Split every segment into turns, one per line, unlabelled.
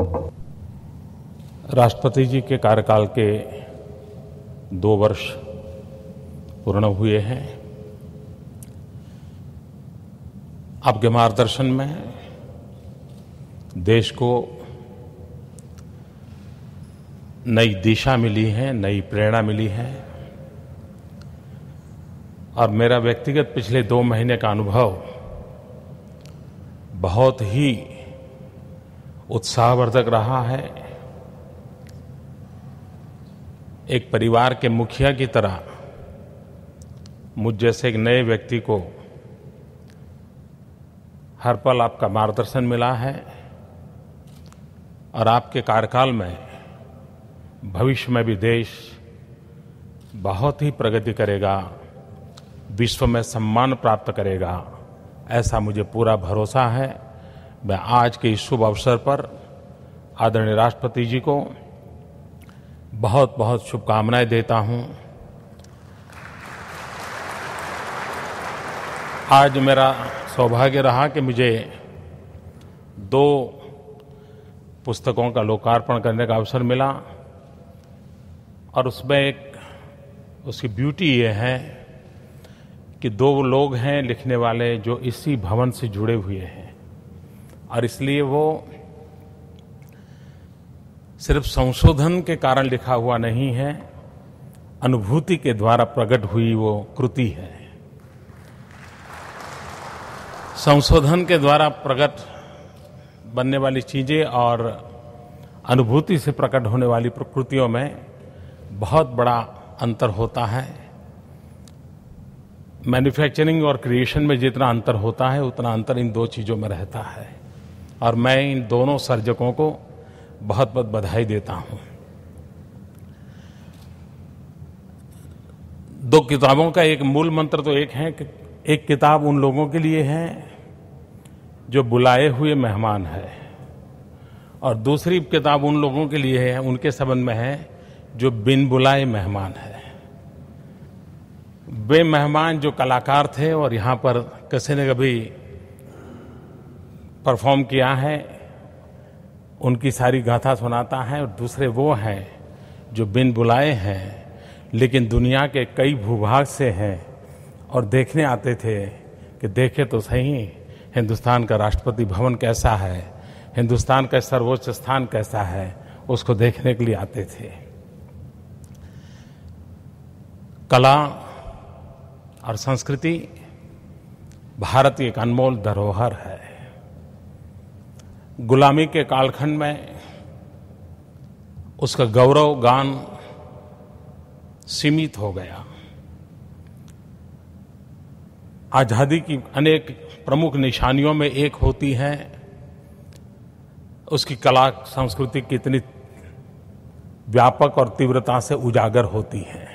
राष्ट्रपति जी के कार्यकाल के दो वर्ष पूर्ण हुए हैं आपके मार्गदर्शन में देश को नई दिशा मिली है नई प्रेरणा मिली है और मेरा व्यक्तिगत पिछले दो महीने का अनुभव बहुत ही उत्साहवर्धक रहा है एक परिवार के मुखिया की तरह मुझ जैसे एक नए व्यक्ति को हर पल आपका मार्गदर्शन मिला है और आपके कार्यकाल में भविष्य में भी देश बहुत ही प्रगति करेगा विश्व में सम्मान प्राप्त करेगा ऐसा मुझे पूरा भरोसा है मैं आज के इस शुभ अवसर पर आदरणीय राष्ट्रपति जी को बहुत बहुत शुभकामनाएं देता हूं आज मेरा सौभाग्य रहा कि मुझे दो पुस्तकों का लोकार्पण करने का अवसर मिला और उसमें एक उसकी ब्यूटी ये है कि दो लोग हैं लिखने वाले जो इसी भवन से जुड़े हुए हैं और इसलिए वो सिर्फ संशोधन के कारण लिखा हुआ नहीं है अनुभूति के द्वारा प्रकट हुई वो कृति है संशोधन के द्वारा प्रकट बनने वाली चीजें और अनुभूति से प्रकट होने वाली प्रकृतियों में बहुत बड़ा अंतर होता है मैन्युफैक्चरिंग और क्रिएशन में जितना अंतर होता है उतना अंतर इन दो चीज़ों में रहता है और मैं इन दोनों सर्जकों को बहुत बहुत बधाई देता हूं दो किताबों का एक मूल मंत्र तो एक है कि एक किताब उन लोगों के लिए है जो बुलाए हुए मेहमान है और दूसरी किताब उन लोगों के लिए है उनके संबंध में है जो बिन बुलाए मेहमान है वे मेहमान जो कलाकार थे और यहां पर किसी ने कभी परफॉर्म किया है उनकी सारी गाथा सुनाता है और दूसरे वो हैं जो बिन बुलाए हैं लेकिन दुनिया के कई भूभाग से हैं और देखने आते थे कि देखे तो सही हिंदुस्तान का राष्ट्रपति भवन कैसा है हिंदुस्तान का सर्वोच्च स्थान कैसा है उसको देखने के लिए आते थे कला और संस्कृति भारत की एक अनमोल धरोहर है गुलामी के कालखंड में उसका गौरव गान सीमित हो गया आज़ादी की अनेक प्रमुख निशानियों में एक होती है उसकी कला संस्कृति कितनी व्यापक और तीव्रता से उजागर होती है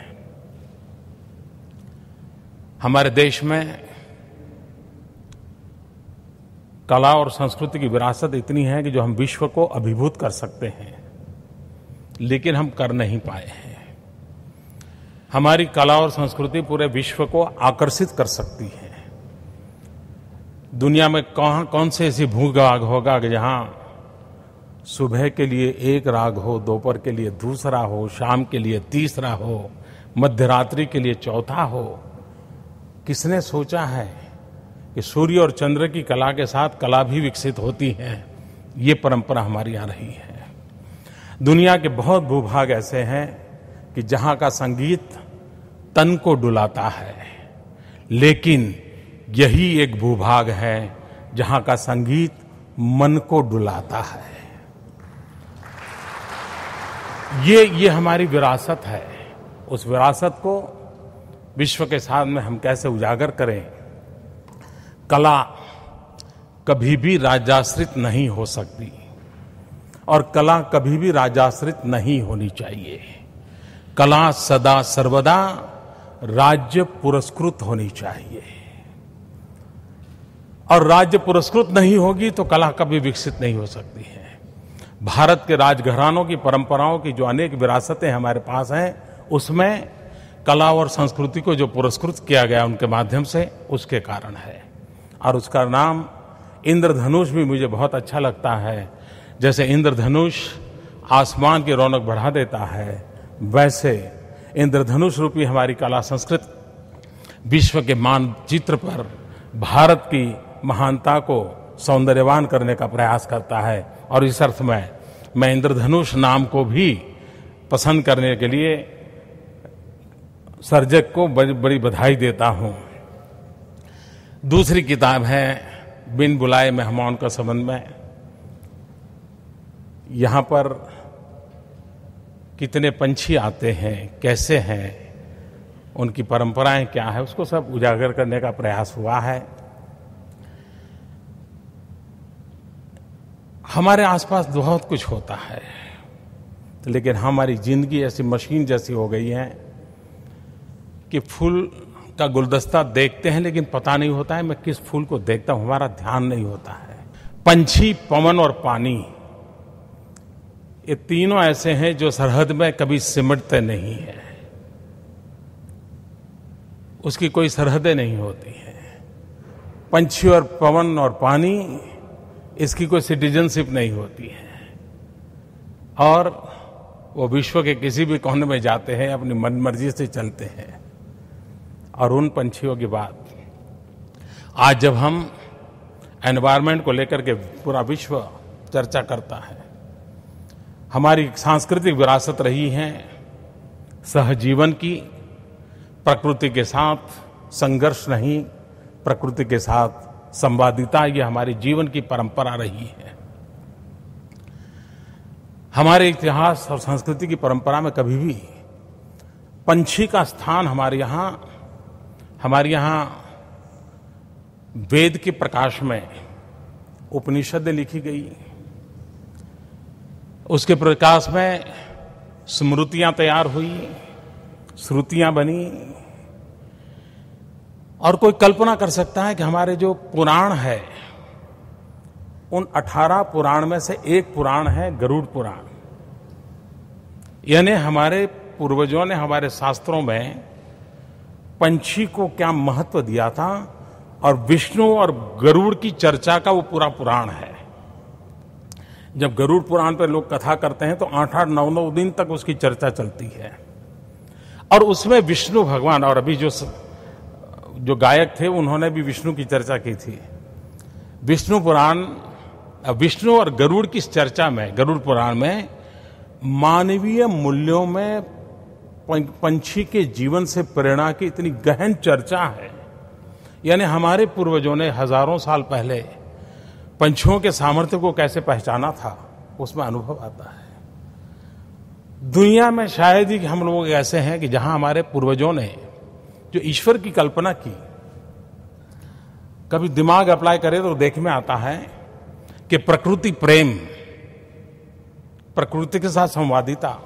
हमारे देश में कला और संस्कृति की विरासत इतनी है कि जो हम विश्व को अभिभूत कर सकते हैं लेकिन हम कर नहीं पाए हैं हमारी कला और संस्कृति पूरे विश्व को आकर्षित कर सकती है दुनिया में कौन कौन से ऐसी राग होगा कि जहां सुबह के लिए एक राग हो दोपहर के लिए दूसरा हो शाम के लिए तीसरा हो मध्यरात्रि के लिए चौथा हो किसने सोचा है कि सूर्य और चंद्र की कला के साथ कला भी विकसित होती है ये परंपरा हमारी आ रही है दुनिया के बहुत भूभाग ऐसे हैं कि जहाँ का संगीत तन को डुलाता है लेकिन यही एक भूभाग है जहाँ का संगीत मन को डुलाता है ये ये हमारी विरासत है उस विरासत को विश्व के सामने हम कैसे उजागर करें कला कभी भी राजाश्रित नहीं हो सकती और कला कभी भी राजाश्रित नहीं होनी चाहिए कला सदा सर्वदा राज्य पुरस्कृत होनी चाहिए और राज्य पुरस्कृत नहीं होगी तो कला कभी विकसित नहीं हो सकती है भारत के राजघरानों की परंपराओं की जो अनेक विरासतें हमारे पास हैं उसमें कला और संस्कृति को जो पुरस्कृत किया गया उनके माध्यम से उसके कारण है और उसका नाम इंद्रधनुष भी मुझे बहुत अच्छा लगता है जैसे इंद्रधनुष आसमान की रौनक बढ़ा देता है वैसे इंद्रधनुष रूपी हमारी कला संस्कृत विश्व के मानचित्र पर भारत की महानता को सौंदर्यवान करने का प्रयास करता है और इस अर्थ में मैं इंद्रधनुष नाम को भी पसंद करने के लिए सर्जक को बड़ी बधाई देता हूँ दूसरी किताब है बिन बुलाए मेहमान का संबंध में यहाँ पर कितने पंछी आते हैं कैसे हैं उनकी परंपराएं क्या है उसको सब उजागर करने का प्रयास हुआ है हमारे आसपास बहुत कुछ होता है लेकिन हमारी जिंदगी ऐसी मशीन जैसी हो गई है कि फुल का गुलदस्ता देखते हैं लेकिन पता नहीं होता है मैं किस फूल को देखता हूं हमारा ध्यान नहीं होता है पंछी पवन और पानी ये तीनों ऐसे हैं जो सरहद में कभी सिमटते नहीं है उसकी कोई सरहदें नहीं होती है पंछी और पवन और पानी इसकी कोई सिटीजनशिप नहीं होती है और वो विश्व के किसी भी कोने में जाते हैं अपनी मनमर्जी से चलते हैं और उन पंछियों की बात आज जब हम एनवायरनमेंट को लेकर के पूरा विश्व चर्चा करता है हमारी सांस्कृतिक विरासत रही है सहजीवन की प्रकृति के साथ संघर्ष नहीं प्रकृति के साथ संवादिता ये हमारे जीवन की परंपरा रही है हमारे इतिहास और संस्कृति की परंपरा में कभी भी पंछी का स्थान हमारे यहाँ हमारे यहाँ वेद के प्रकाश में उपनिषद लिखी गई उसके प्रकाश में स्मृतियां तैयार हुई श्रुतियां बनी और कोई कल्पना कर सकता है कि हमारे जो पुराण है उन अठारह पुराण में से एक पुराण है गरुड़ पुराण यानी हमारे पूर्वजों ने हमारे शास्त्रों में पंछी को क्या महत्व दिया था और विष्णु और गरुड़ की चर्चा का वो पूरा पुराण है जब गरुड़ पुराण पर लोग कथा करते हैं तो आठ आठ नौ नौ दिन तक उसकी चर्चा चलती है और उसमें विष्णु भगवान और अभी जो जो गायक थे उन्होंने भी विष्णु की चर्चा की थी विष्णु पुराण विष्णु और गरुड़ की चर्चा में गरुड़ पुराण में मानवीय मूल्यों में पंछी के जीवन से प्रेरणा की इतनी गहन चर्चा है यानी हमारे पूर्वजों ने हजारों साल पहले पंछियों के सामर्थ्य को कैसे पहचाना था उसमें अनुभव आता है दुनिया में शायद ही हम लोग ऐसे हैं कि जहां हमारे पूर्वजों ने जो ईश्वर की कल्पना की कभी दिमाग अप्लाई करे तो देख में आता है कि प्रकृति प्रेम प्रकृति के साथ संवादिता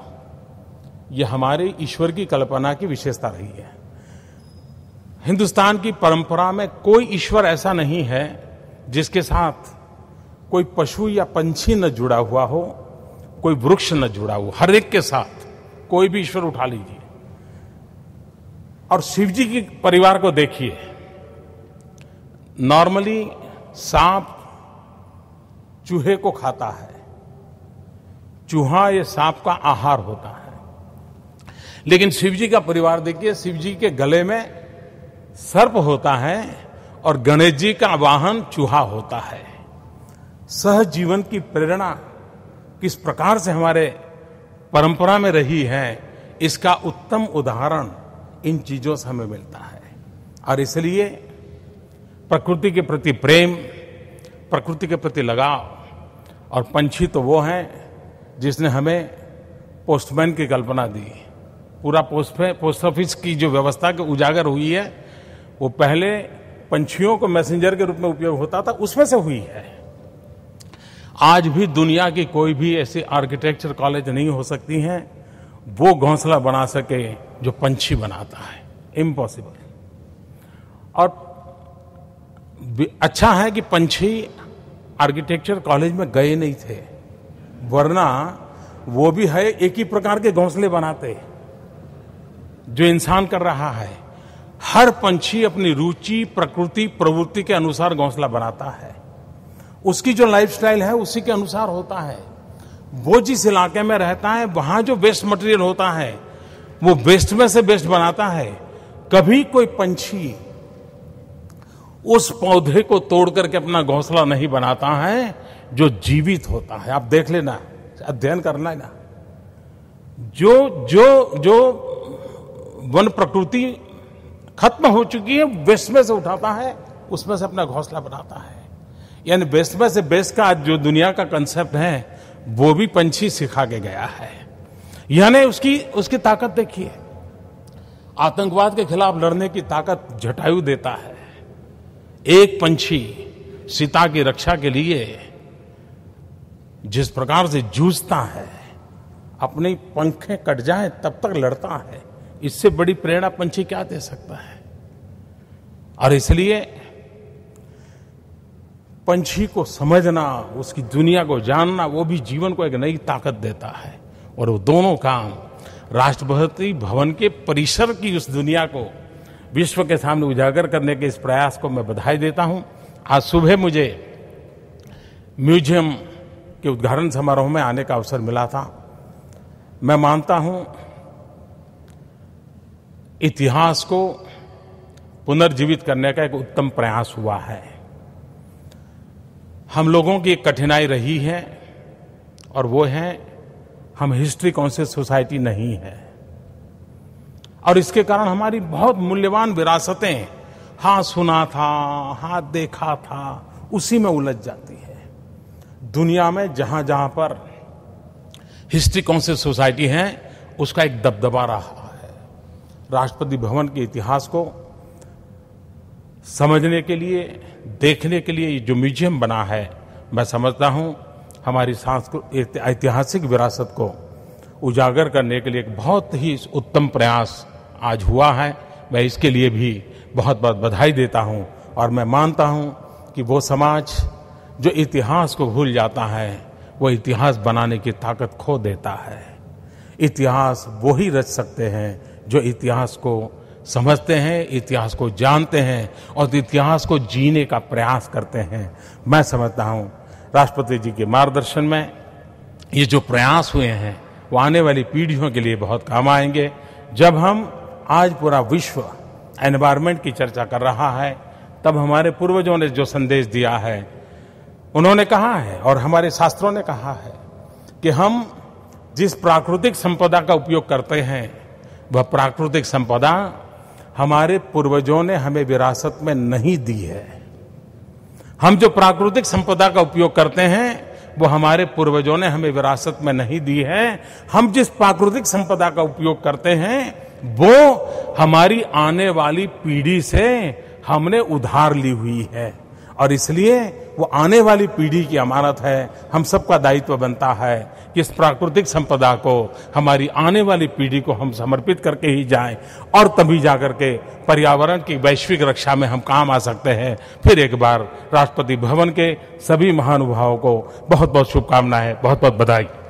ये हमारे ईश्वर की कल्पना की विशेषता रही है हिंदुस्तान की परंपरा में कोई ईश्वर ऐसा नहीं है जिसके साथ कोई पशु या पंछी न जुड़ा हुआ हो कोई वृक्ष न जुड़ा हो हर एक के साथ कोई भी ईश्वर उठा लीजिए और शिव जी के परिवार को देखिए नॉर्मली सांप चूहे को खाता है चूहा ये सांप का आहार होता है लेकिन शिव जी का परिवार देखिए शिव जी के गले में सर्प होता है और गणेश जी का वाहन चूहा होता है सह जीवन की प्रेरणा किस प्रकार से हमारे परंपरा में रही है इसका उत्तम उदाहरण इन चीजों से हमें मिलता है और इसलिए प्रकृति के प्रति प्रेम प्रकृति के प्रति लगाव और पंछी तो वो हैं जिसने हमें पोस्टमैन की कल्पना दी पूरा पोस्ट पोस्ट ऑफिस की जो व्यवस्था के उजागर हुई है वो पहले पंछियों को मैसेंजर के रूप में उपयोग होता था उसमें से हुई है आज भी दुनिया की कोई भी ऐसी आर्किटेक्चर कॉलेज नहीं हो सकती है वो घोंसला बना सके जो पंछी बनाता है इम्पॉसिबल और अच्छा है कि पंछी आर्किटेक्चर कॉलेज में गए नहीं थे वरना वो भी है एक ही प्रकार के घोंसले बनाते हैं जो इंसान कर रहा है हर पंछी अपनी रुचि प्रकृति प्रवृत्ति के अनुसार घोंसला बनाता है उसकी जो लाइफस्टाइल है उसी के अनुसार होता है वो जिस इलाके में रहता है वहां जो वेस्ट मटेरियल होता है वो वेस्ट में से बेस्ट बनाता है कभी कोई पंछी उस पौधे को तोड़ करके अपना घोंसला नहीं बनाता है जो जीवित होता है आप देख लेना अध्ययन करना है ना जो जो जो वन प्रकृति खत्म हो चुकी है वेस्ट में से उठाता है उसमें से अपना घोंसला बनाता है यानी वेस्ट में से बेस्ट का जो दुनिया का कंसेप्ट है वो भी पंछी सिखा के गया है यानी उसकी उसकी ताकत देखिए आतंकवाद के खिलाफ लड़ने की ताकत जटायु देता है एक पंछी सीता की रक्षा के लिए जिस प्रकार से जूझता है अपने पंखे कट जाए तब तक लड़ता है इससे बड़ी प्रेरणा पंछी क्या दे सकता है और इसलिए पंछी को समझना उसकी दुनिया को जानना वो भी जीवन को एक नई ताकत देता है और वो दोनों काम राष्ट्रपति भवन के परिसर की उस दुनिया को विश्व के सामने उजागर करने के इस प्रयास को मैं बधाई देता हूं आज सुबह मुझे म्यूजियम के उद्घाटन समारोह में आने का अवसर मिला था मैं मानता हूं इतिहास को पुनर्जीवित करने का एक उत्तम प्रयास हुआ है हम लोगों की एक कठिनाई रही है और वो है हम हिस्ट्री कॉन्शियस सोसाइटी नहीं है और इसके कारण हमारी बहुत मूल्यवान विरासतें हाँ सुना था हाँ देखा था उसी में उलझ जाती है दुनिया में जहां जहां पर हिस्ट्री कॉन्शियस सोसाइटी है उसका एक दबदबा रहा राष्ट्रपति भवन के इतिहास को समझने के लिए देखने के लिए जो म्यूजियम बना है मैं समझता हूँ हमारी सांस्कृतिक ऐतिहासिक विरासत को उजागर करने के लिए एक बहुत ही उत्तम प्रयास आज हुआ है मैं इसके लिए भी बहुत बहुत बधाई देता हूँ और मैं मानता हूँ कि वो समाज जो इतिहास को भूल जाता है वो इतिहास बनाने की ताकत खो देता है इतिहास वो ही रच सकते हैं जो इतिहास को समझते हैं इतिहास को जानते हैं और इतिहास को जीने का प्रयास करते हैं मैं समझता हूं राष्ट्रपति जी के मार्गदर्शन में ये जो प्रयास हुए हैं वो आने वाली पीढ़ियों के लिए बहुत काम आएंगे जब हम आज पूरा विश्व एनवायरमेंट की चर्चा कर रहा है तब हमारे पूर्वजों ने जो संदेश दिया है उन्होंने कहा है और हमारे शास्त्रों ने कहा है कि हम जिस प्राकृतिक संपदा का उपयोग करते हैं वह प्राकृतिक संपदा हमारे पूर्वजों ने हमें विरासत में नहीं दी है हम जो प्राकृतिक संपदा का उपयोग करते हैं वो हमारे पूर्वजों ने हमें विरासत में नहीं दी है हम जिस प्राकृतिक संपदा का उपयोग करते हैं वो हमारी आने वाली पीढ़ी से हमने उधार ली हुई है और इसलिए वो आने वाली पीढ़ी की अमानत है हम सबका दायित्व बनता है कि इस प्राकृतिक संपदा को हमारी आने वाली पीढ़ी को हम समर्पित करके ही जाएं और तभी जा करके पर्यावरण की वैश्विक रक्षा में हम काम आ सकते हैं फिर एक बार राष्ट्रपति भवन के सभी महानुभावों को बहुत बहुत शुभकामनाएं बहुत बहुत बधाई